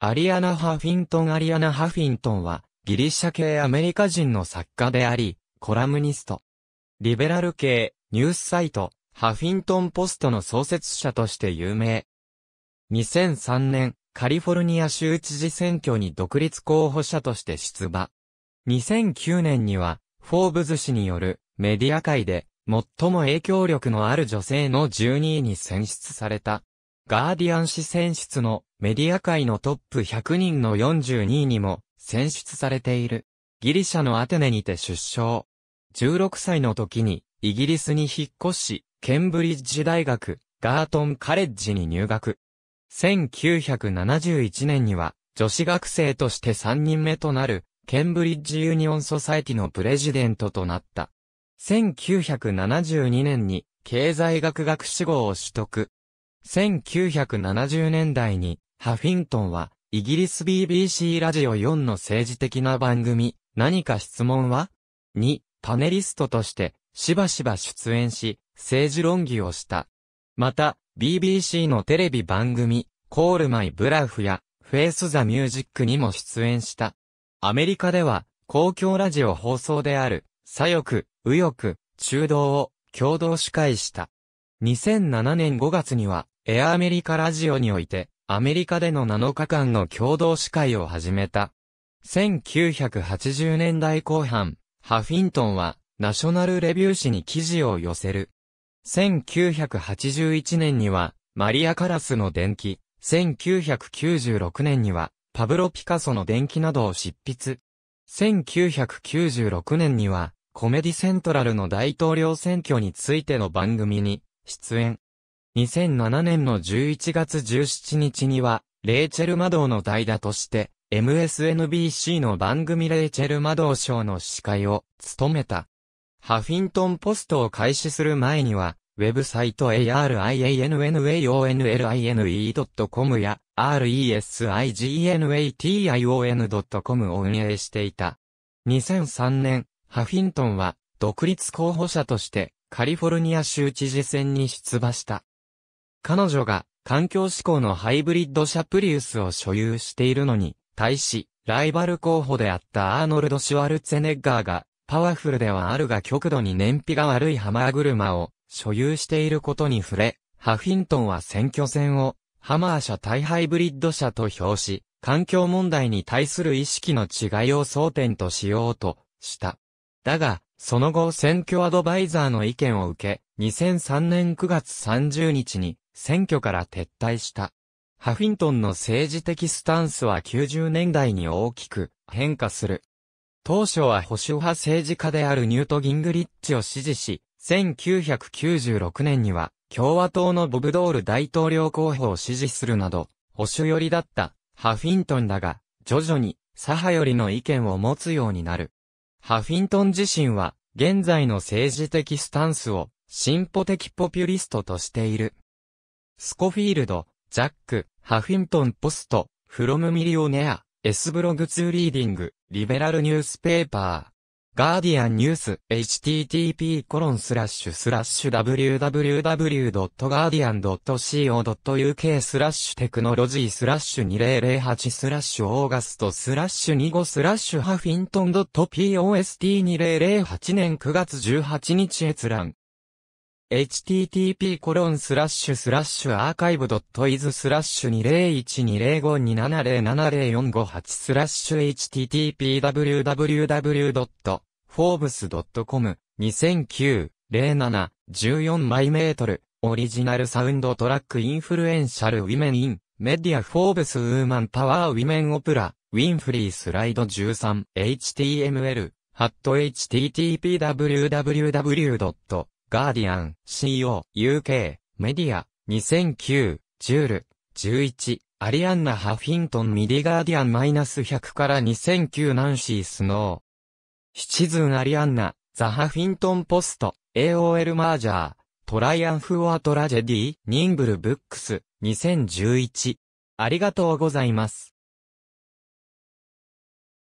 アリアナ・ハフィントン・アリアナ・ハフィントンは、ギリシャ系アメリカ人の作家であり、コラムニスト。リベラル系、ニュースサイト、ハフィントン・ポストの創設者として有名。2003年、カリフォルニア州知事選挙に独立候補者として出馬。2009年には、フォーブズ氏によるメディア界で最も影響力のある女性の12位に選出された。ガーディアン紙選出のメディア界のトップ100人の42位にも選出されている。ギリシャのアテネにて出生。16歳の時にイギリスに引っ越し、ケンブリッジ大学、ガートンカレッジに入学。1971年には女子学生として3人目となるケンブリッジユニオンソサイティのプレジデントとなった。1972年に経済学学士号を取得。1970年代に、ハフィントンは、イギリス BBC ラジオ4の政治的な番組、何か質問は ?2、パネリストとして、しばしば出演し、政治論議をした。また、BBC のテレビ番組、コールマイブラフや、フェイスザミュージックにも出演した。アメリカでは、公共ラジオ放送である、左翼、右翼、中道を共同司会した。2007年5月には、エアアメリカラジオにおいて、アメリカでの7日間の共同司会を始めた。1980年代後半、ハフィントンは、ナショナルレビュー誌に記事を寄せる。1981年には、マリア・カラスの伝記、1996年には、パブロ・ピカソの伝記などを執筆。1996年には、コメディセントラルの大統領選挙についての番組に、出演。2007年の11月17日には、レイチェル・マドーの代打として、MSNBC の番組レイチェル・マドー賞の司会を務めた。ハフィントンポストを開始する前には、ウェブサイト a r i a n a o n l i n e c o m や resignation.com を運営していた。2003年、ハフィントンは独立候補者としてカリフォルニア州知事選に出馬した。彼女が環境志向のハイブリッド車プリウスを所有しているのに、対し、ライバル候補であったアーノルド・シュワルツェネッガーが、パワフルではあるが極度に燃費が悪いハマー車を所有していることに触れ、ハフィントンは選挙戦をハマー車対ハイブリッド車と表し、環境問題に対する意識の違いを争点としようとした。だが、その後選挙アドバイザーの意見を受け、2003年9月30日に選挙から撤退した。ハフィントンの政治的スタンスは90年代に大きく変化する。当初は保守派政治家であるニュート・ギングリッチを支持し、1996年には共和党のボブ・ドール大統領候補を支持するなど、保守寄りだったハフィントンだが、徐々に左派寄りの意見を持つようになる。ハフィントン自身は現在の政治的スタンスを進歩的ポピュリストとしている。スコフィールド、ジャック、ハフィントンポスト、フロムミリオネア、エスブログツーリーディング、リベラルニュースペーパー。ガーディアンニュース http コロンスラッシュスラッシュ www.guardian.co.uk スラッシュテクノロジースラッシュ2008スラッシュオーガストスラッシュ25スラッシュハフィントン .post2008 年9月18日閲覧 http コロンスラッシュスラッシュアーカイブドットイズスラッシュ201205270704558スラッシュ httpwww.forbes.com 2009 07 14マイメートルオリジナルサウンドトラックインフルエンシャルウィメンインメディアフォーブスウーマンパワーウィメンオプラウィンフリースライド 13html ハット httpwww. ガーディアン、CO、UK、メディア、2009、ジュール、11、アリアンナ・ハフィントン・ミディガーディアン -100 から2009ナンシー・スノー。シチズン・アリアンナ、ザ・ハフィントン・ポスト、AOL マージャー、トライアンフ・オア・トラジェディ、ニンブル・ブックス、2011。ありがとうございます。